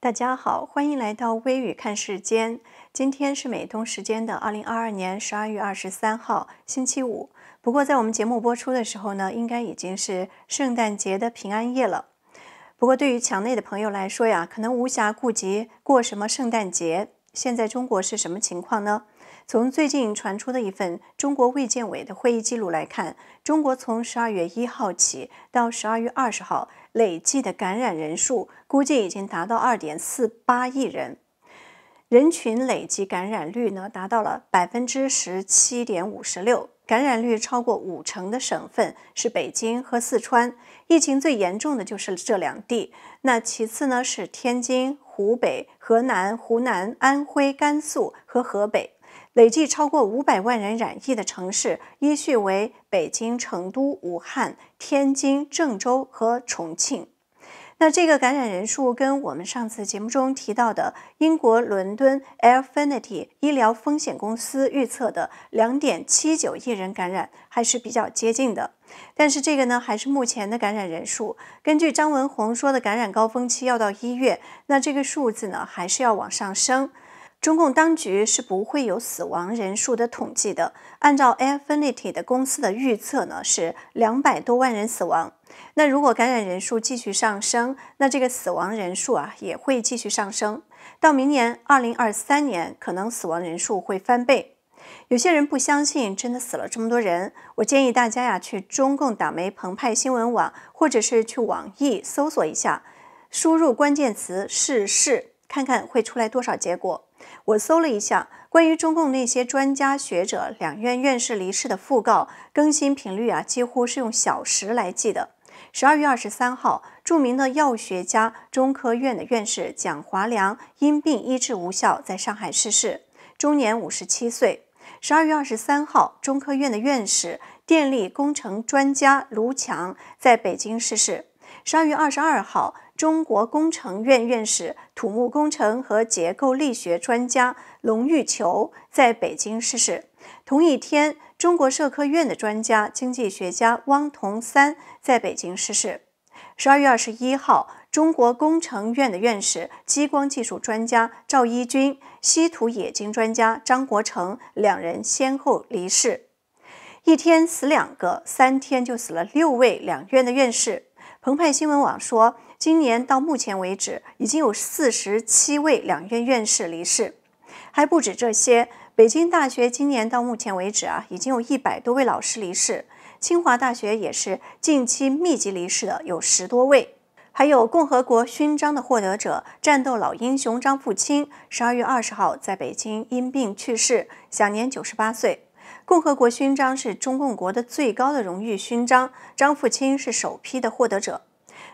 大家好，欢迎来到微语看世间。今天是美东时间的二零二二年十二月二十三号，星期五。不过，在我们节目播出的时候呢，应该已经是圣诞节的平安夜了。不过，对于墙内的朋友来说呀，可能无暇顾及过什么圣诞节。现在中国是什么情况呢？从最近传出的一份中国卫健委的会议记录来看，中国从十二月一号起到十二月二十号。累计的感染人数估计已经达到二点四八亿人，人群累计感染率呢达到了百分之十七点五十六，感染率超过五成的省份是北京和四川，疫情最严重的就是这两地。那其次呢是天津、湖北、河南、湖南、安徽、甘肃和河北，累计超过五百万人染疫的城市依序为。北京、成都、武汉、天津、郑州和重庆，那这个感染人数跟我们上次节目中提到的英国伦敦 Airfinity 医疗风险公司预测的2.79亿人感染还是比较接近的。但是这个呢，还是目前的感染人数。根据张文宏说的，感染高峰期要到一月，那这个数字呢，还是要往上升。中共当局是不会有死亡人数的统计的。按照 Airfinity 的公司的预测呢，是两百多万人死亡。那如果感染人数继续上升，那这个死亡人数啊也会继续上升。到明年二零二三年，可能死亡人数会翻倍。有些人不相信，真的死了这么多人。我建议大家呀，去中共党媒澎湃新闻网，或者是去网易搜索一下，输入关键词“逝世”，看看会出来多少结果。我搜了一下关于中共那些专家学者两院院士离世的讣告，更新频率啊，几乎是用小时来计的。十二月二十三号，著名的药学家、中科院的院士蒋华良因病医治无效，在上海逝世，终年五十七岁。十二月二十三号，中科院的院士、电力工程专家卢强在北京逝世。十二月二十二号。中国工程院院士、土木工程和结构力学专家龙玉球在北京逝世。同一天，中国社科院的专家、经济学家汪同三在北京逝世。十二月二十一号，中国工程院的院士、激光技术专家赵一军、稀土冶金专家张国成两人先后离世。一天死两个，三天就死了六位两院的院士。澎湃新闻网说，今年到目前为止，已经有四十七位两院院士离世，还不止这些。北京大学今年到目前为止啊，已经有一百多位老师离世。清华大学也是近期密集离世的，有十多位。还有共和国勋章的获得者、战斗老英雄张富清，十二月二十号在北京因病去世，享年九十八岁。共和国勋章是中共国的最高的荣誉勋章，张富清是首批的获得者。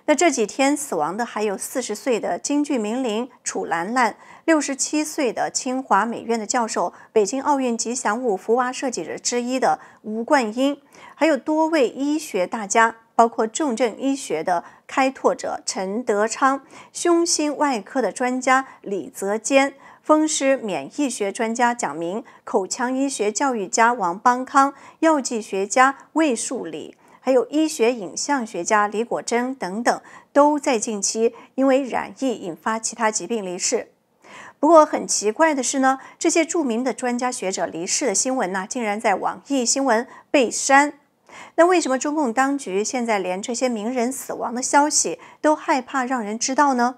那这几天死亡的还有四十岁的京剧名伶楚兰兰，六十七岁的清华美院的教授，北京奥运吉祥物福娃设计者之一的吴冠英，还有多位医学大家，包括重症医学的开拓者陈德昌，胸心外科的专家李泽坚。风湿免疫学专家蒋明、口腔医学教育家王邦康、药剂学家魏树理，还有医学影像学家李果珍等等，都在近期因为染疫引发其他疾病离世。不过很奇怪的是呢，这些著名的专家学者离世的新闻呢，竟然在网易新闻被删。那为什么中共当局现在连这些名人死亡的消息都害怕让人知道呢？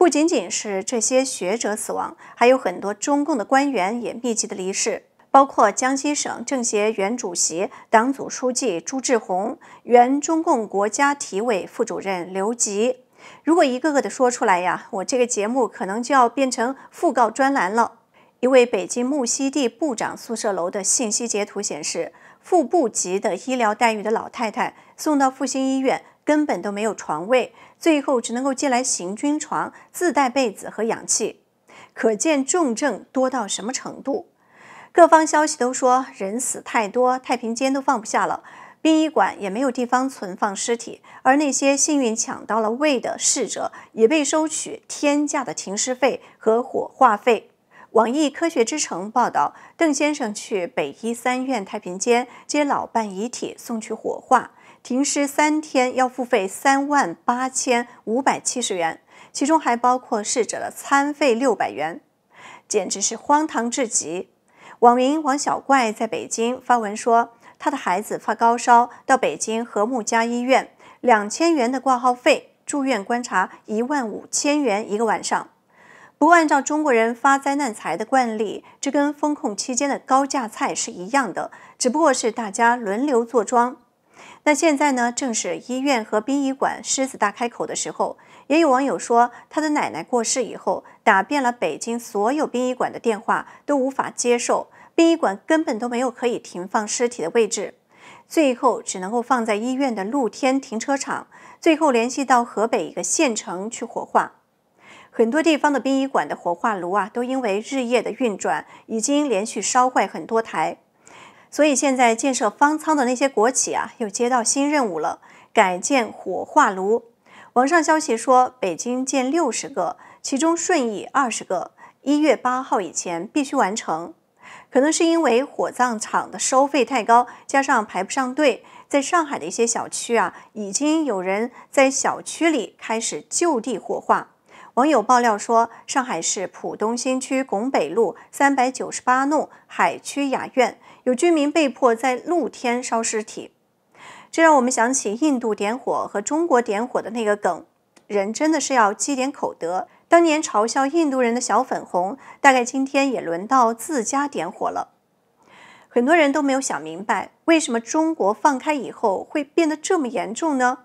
不仅仅是这些学者死亡，还有很多中共的官员也密集的离世，包括江西省政协原主席、党组书记朱志宏，原中共国家体委副主任刘吉。如果一个个的说出来呀，我这个节目可能就要变成讣告专栏了。一位北京木樨地部长宿舍楼的信息截图显示，副部级的医疗待遇的老太太送到复兴医院。根本都没有床位，最后只能够借来行军床，自带被子和氧气，可见重症多到什么程度。各方消息都说人死太多，太平间都放不下了，殡仪馆也没有地方存放尸体。而那些幸运抢到了位的逝者，也被收取天价的停尸费和火化费。网易科学之城报道，邓先生去北医三院太平间接老伴遗体送去火化。停尸三天要付费三万八千五百七十元，其中还包括逝者的餐费六百元，简直是荒唐至极。网民王小怪在北京发文说，他的孩子发高烧到北京和睦家医院，两千元的挂号费，住院观察一万五千元一个晚上。不按照中国人发灾难财的惯例，这跟封控期间的高价菜是一样的，只不过是大家轮流坐庄。那现在呢？正是医院和殡仪馆狮子大开口的时候。也有网友说，他的奶奶过世以后，打遍了北京所有殡仪馆的电话都无法接受，殡仪馆根本都没有可以停放尸体的位置，最后只能够放在医院的露天停车场，最后联系到河北一个县城去火化。很多地方的殡仪馆的火化炉啊，都因为日夜的运转，已经连续烧坏很多台。所以现在建设方舱的那些国企啊，又接到新任务了，改建火化炉。网上消息说，北京建六十个，其中顺义二十个，一月八号以前必须完成。可能是因为火葬场的收费太高，加上排不上队，在上海的一些小区啊，已经有人在小区里开始就地火化。网友爆料说，上海市浦东新区拱北路三百九十八弄海区雅苑。有居民被迫在露天烧尸体，这让我们想起印度点火和中国点火的那个梗。人真的是要积点口德。当年嘲笑印度人的小粉红，大概今天也轮到自家点火了。很多人都没有想明白，为什么中国放开以后会变得这么严重呢？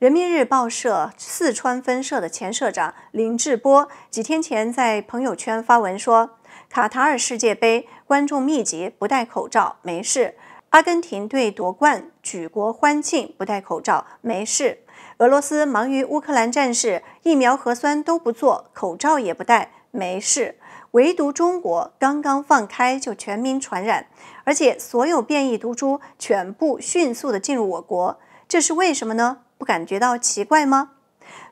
人民日报社四川分社的前社长林志波几天前在朋友圈发文说。卡塔尔世界杯观众密集，不戴口罩没事；阿根廷队夺冠，举国欢庆，不戴口罩没事；俄罗斯忙于乌克兰战事，疫苗、核酸都不做，口罩也不戴，没事。唯独中国，刚刚放开就全民传染，而且所有变异毒株全部迅速的进入我国，这是为什么呢？不感觉到奇怪吗？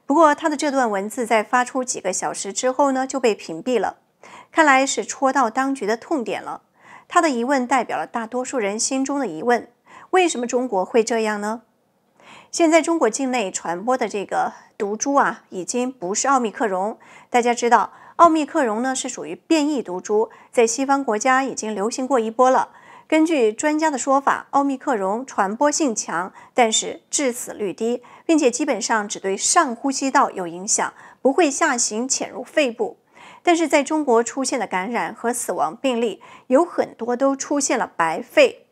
不过他的这段文字在发出几个小时之后呢，就被屏蔽了。看来是戳到当局的痛点了。他的疑问代表了大多数人心中的疑问：为什么中国会这样呢？现在中国境内传播的这个毒株啊，已经不是奥密克戎。大家知道，奥密克戎呢是属于变异毒株，在西方国家已经流行过一波了。根据专家的说法，奥密克戎传播性强，但是致死率低，并且基本上只对上呼吸道有影响，不会下行潜入肺部。但是在中国出现的感染和死亡病例有很多都出现了白肺。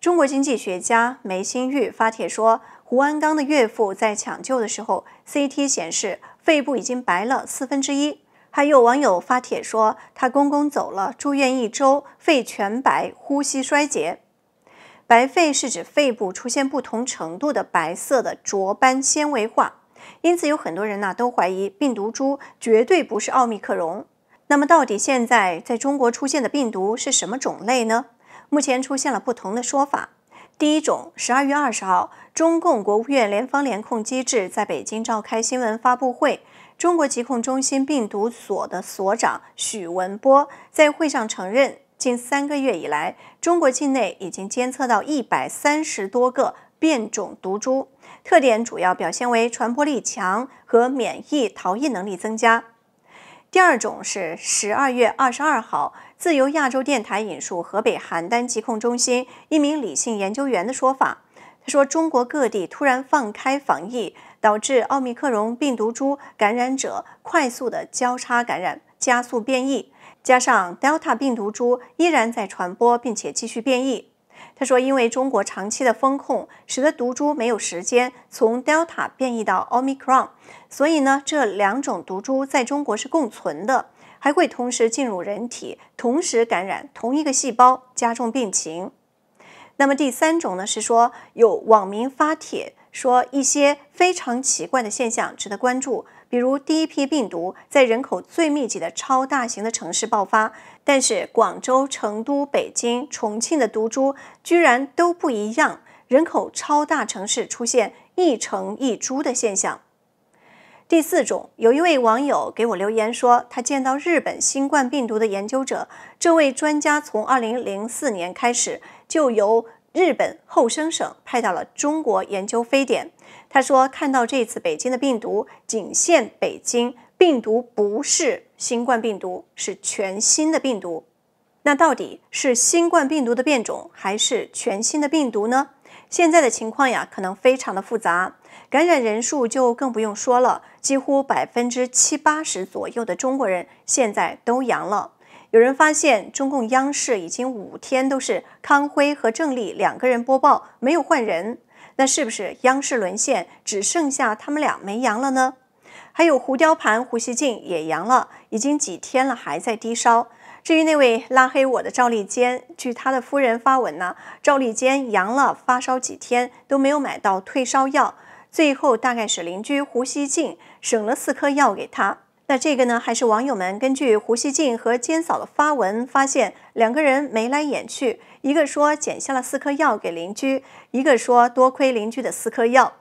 中国经济学家梅新育发帖说，胡安刚的岳父在抢救的时候，CT 显示肺部已经白了四分之一。还有网友发帖说，他公公走了，住院一周，肺全白，呼吸衰竭。白肺是指肺部出现不同程度的白色的浊斑纤维化。因此，有很多人呢都怀疑病毒株绝对不是奥密克戎。那么，到底现在在中国出现的病毒是什么种类呢？目前出现了不同的说法。第一种，十二月二十号，中共国务院联防联控机制在北京召开新闻发布会，中国疾控中心病毒所的所长许文波在会上承认，近三个月以来，中国境内已经监测到一百三十多个。变种毒株特点主要表现为传播力强和免疫逃逸能力增加。第二种是十二月二十二号，自由亚洲电台引述河北邯郸疾控中心一名李姓研究员的说法，他说：“中国各地突然放开防疫，导致奥密克戎病毒株感染者快速的交叉感染，加速变异，加上 Delta 病毒株依然在传播并且继续变异。”他说，因为中国长期的封控，使得毒株没有时间从 Delta 变异到 Omicron，所以呢，这两种毒株在中国是共存的，还会同时进入人体，同时感染同一个细胞，加重病情。那么第三种呢，是说有网民发帖说一些非常奇怪的现象值得关注。比如第一批病毒在人口最密集的超大型的城市爆发，但是广州、成都、北京、重庆的毒株居然都不一样，人口超大城市出现一城一株的现象。第四种，有一位网友给我留言说，他见到日本新冠病毒的研究者，这位专家从二零零四年开始就由日本后生省派到了中国研究非典。他说：“看到这次北京的病毒仅限北京，病毒不是新冠病毒，是全新的病毒。那到底是新冠病毒的变种，还是全新的病毒呢？现在的情况呀，可能非常的复杂。感染人数就更不用说了，几乎百分之七八十左右的中国人现在都阳了。有人发现，中共央视已经五天都是康辉和郑丽两个人播报，没有换人。”那是不是央视沦陷，只剩下他们俩没阳了呢？还有胡雕盘、胡锡进也阳了，已经几天了还在低烧。至于那位拉黑我的赵立坚，据他的夫人发文呢，赵立坚阳了，发烧几天都没有买到退烧药，最后大概是邻居胡锡进省了四颗药给他。那这个呢，还是网友们根据胡锡进和坚嫂的发文发现，两个人眉来眼去。一个说捡下了四颗药给邻居，一个说多亏邻居的四颗药，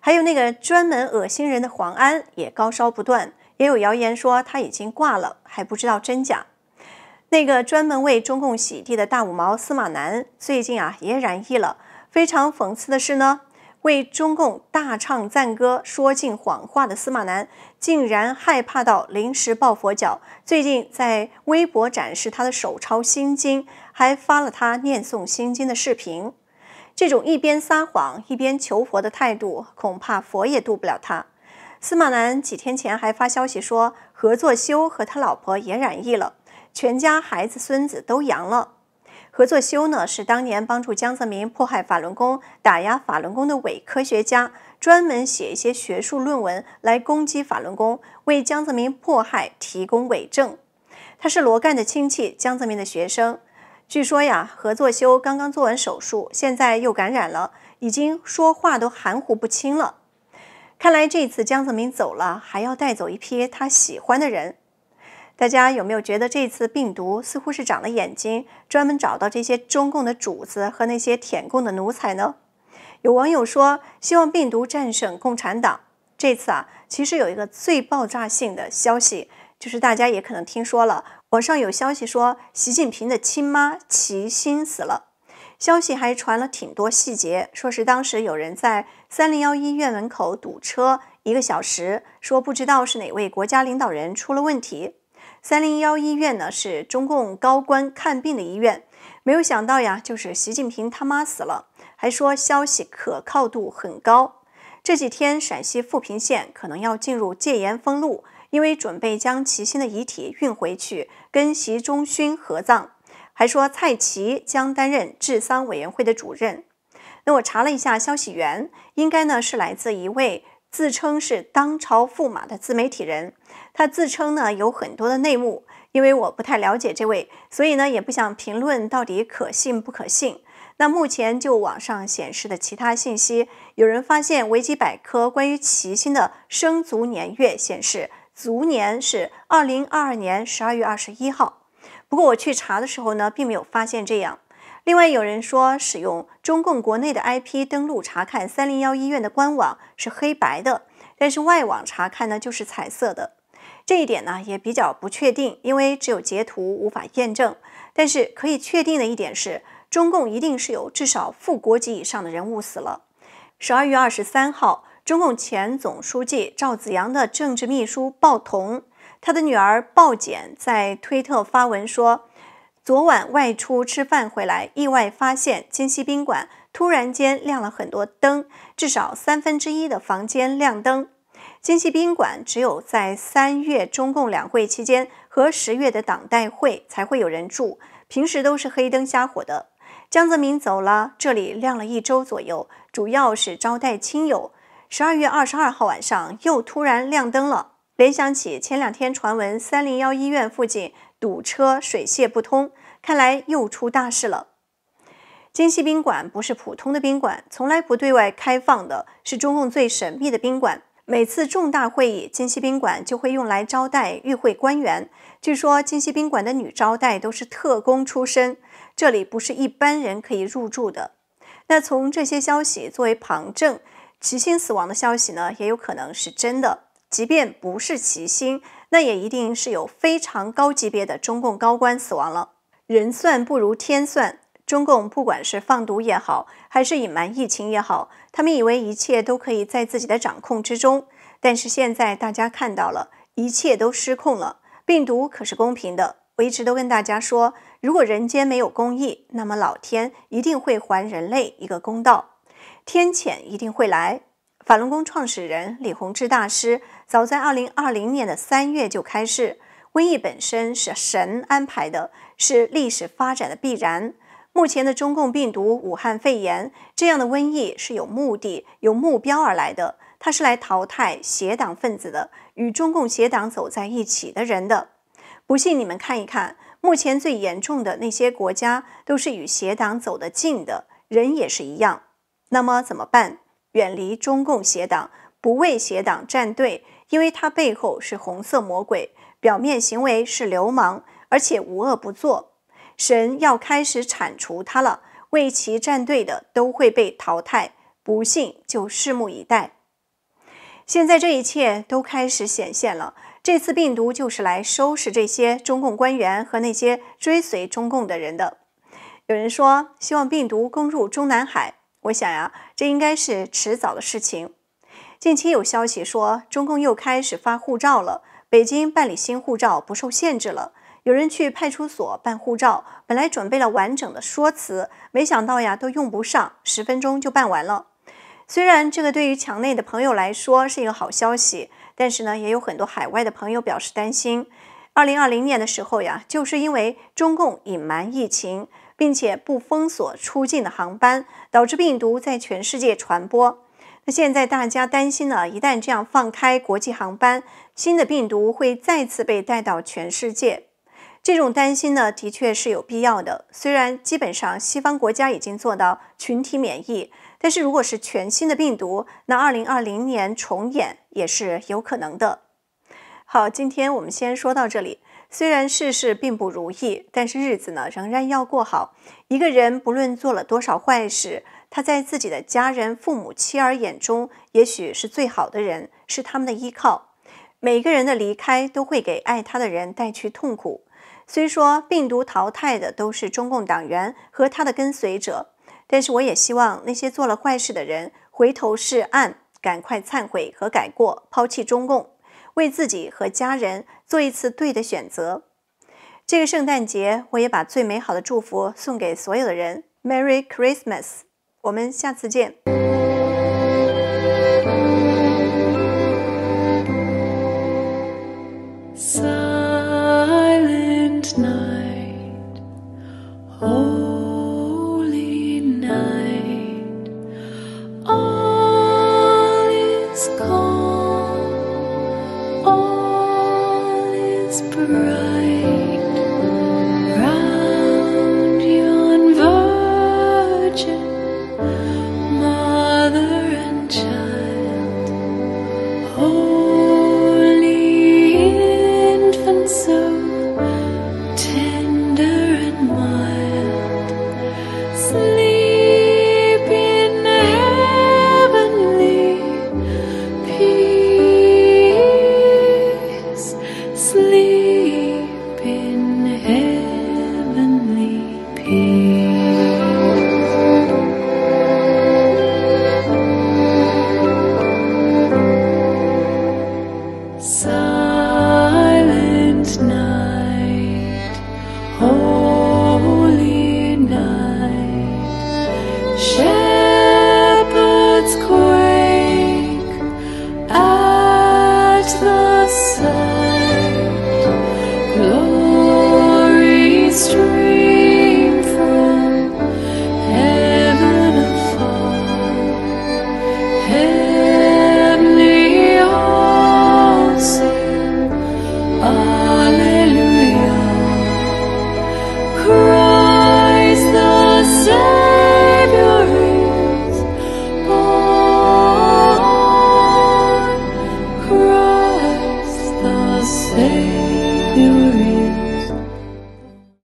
还有那个专门恶心人的黄安也高烧不断，也有谣言说他已经挂了，还不知道真假。那个专门为中共洗地的大五毛司马南最近啊也染疫了。非常讽刺的是呢。为中共大唱赞歌、说尽谎话的司马南，竟然害怕到临时抱佛脚。最近在微博展示他的手抄《心经》，还发了他念诵《心经》的视频。这种一边撒谎一边求佛的态度，恐怕佛也渡不了他。司马南几天前还发消息说，何作修和他老婆也染疫了，全家孩子孙子都阳了。何作修呢，是当年帮助江泽民迫害法轮功、打压法轮功的伪科学家，专门写一些学术论文来攻击法轮功，为江泽民迫害提供伪证。他是罗干的亲戚，江泽民的学生。据说呀，何作修刚刚做完手术，现在又感染了，已经说话都含糊不清了。看来这次江泽民走了，还要带走一批他喜欢的人。大家有没有觉得这次病毒似乎是长了眼睛，专门找到这些中共的主子和那些舔共的奴才呢？有网友说，希望病毒战胜共产党。这次啊，其实有一个最爆炸性的消息，就是大家也可能听说了，网上有消息说习近平的亲妈齐心死了。消息还传了挺多细节，说是当时有人在三零幺医院门口堵车一个小时，说不知道是哪位国家领导人出了问题。三零幺医院呢是中共高官看病的医院，没有想到呀，就是习近平他妈死了，还说消息可靠度很高。这几天陕西富平县可能要进入戒严封路，因为准备将齐心的遗体运回去跟习仲勋合葬，还说蔡奇将担任治丧委员会的主任。那我查了一下消息源，应该呢是来自一位。自称是当朝驸马的自媒体人，他自称呢有很多的内幕，因为我不太了解这位，所以呢也不想评论到底可信不可信。那目前就网上显示的其他信息，有人发现维基百科关于齐星的生卒年月显示，卒年是二零二二年十二月二十一号，不过我去查的时候呢，并没有发现这样。另外有人说，使用中共国内的 IP 登录查看三零幺医院的官网是黑白的，但是外网查看呢就是彩色的。这一点呢也比较不确定，因为只有截图无法验证。但是可以确定的一点是，中共一定是有至少副国级以上的人物死了。十二月二十三号，中共前总书记赵紫阳的政治秘书鲍彤，他的女儿鲍简在推特发文说。昨晚外出吃饭回来，意外发现金西宾馆突然间亮了很多灯，至少三分之一的房间亮灯。金西宾馆只有在三月中共两会期间和十月的党代会才会有人住，平时都是黑灯瞎火的。江泽民走了，这里亮了一周左右，主要是招待亲友。十二月二十二号晚上又突然亮灯了，联想起前两天传闻，三零幺医院附近。堵车水泄不通，看来又出大事了。金西宾馆不是普通的宾馆，从来不对外开放的，是中共最神秘的宾馆。每次重大会议，金西宾馆就会用来招待与会官员。据说金西宾馆的女招待都是特工出身，这里不是一般人可以入住的。那从这些消息作为旁证，齐星死亡的消息呢，也有可能是真的。即便不是齐星。那也一定是有非常高级别的中共高官死亡了。人算不如天算，中共不管是放毒也好，还是隐瞒疫情也好，他们以为一切都可以在自己的掌控之中，但是现在大家看到了，一切都失控了。病毒可是公平的，我一直都跟大家说，如果人间没有公义，那么老天一定会还人类一个公道，天谴一定会来。法轮功创始人李洪志大师。早在二零二零年的三月就开始，瘟疫本身是神安排的，是历史发展的必然。目前的中共病毒武汉肺炎这样的瘟疫是有目的、有目标而来的，它是来淘汰邪党分子的，与中共邪党走在一起的人的。不信你们看一看，目前最严重的那些国家都是与邪党走得近的人也是一样。那么怎么办？远离中共邪党，不为邪党站队。因为他背后是红色魔鬼，表面行为是流氓，而且无恶不作。神要开始铲除他了，为其站队的都会被淘汰。不信就拭目以待。现在这一切都开始显现了，这次病毒就是来收拾这些中共官员和那些追随中共的人的。有人说希望病毒攻入中南海，我想呀，这应该是迟早的事情。近期有消息说，中共又开始发护照了。北京办理新护照不受限制了。有人去派出所办护照，本来准备了完整的说辞，没想到呀，都用不上，十分钟就办完了。虽然这个对于墙内的朋友来说是一个好消息，但是呢，也有很多海外的朋友表示担心。二零二零年的时候呀，就是因为中共隐瞒疫情，并且不封锁出境的航班，导致病毒在全世界传播。那现在大家担心呢，一旦这样放开国际航班，新的病毒会再次被带到全世界。这种担心呢，的确是有必要的。虽然基本上西方国家已经做到群体免疫，但是如果是全新的病毒，那二零二零年重演也是有可能的。好，今天我们先说到这里。虽然事事并不如意，但是日子呢仍然要过好。一个人不论做了多少坏事，他在自己的家人、父母、妻儿眼中，也许是最好的人，是他们的依靠。每个人的离开都会给爱他的人带去痛苦。虽说病毒淘汰的都是中共党员和他的跟随者，但是我也希望那些做了坏事的人回头是岸，赶快忏悔和改过，抛弃中共。为自己和家人做一次对的选择。这个圣诞节，我也把最美好的祝福送给所有的人。Merry Christmas！我们下次见。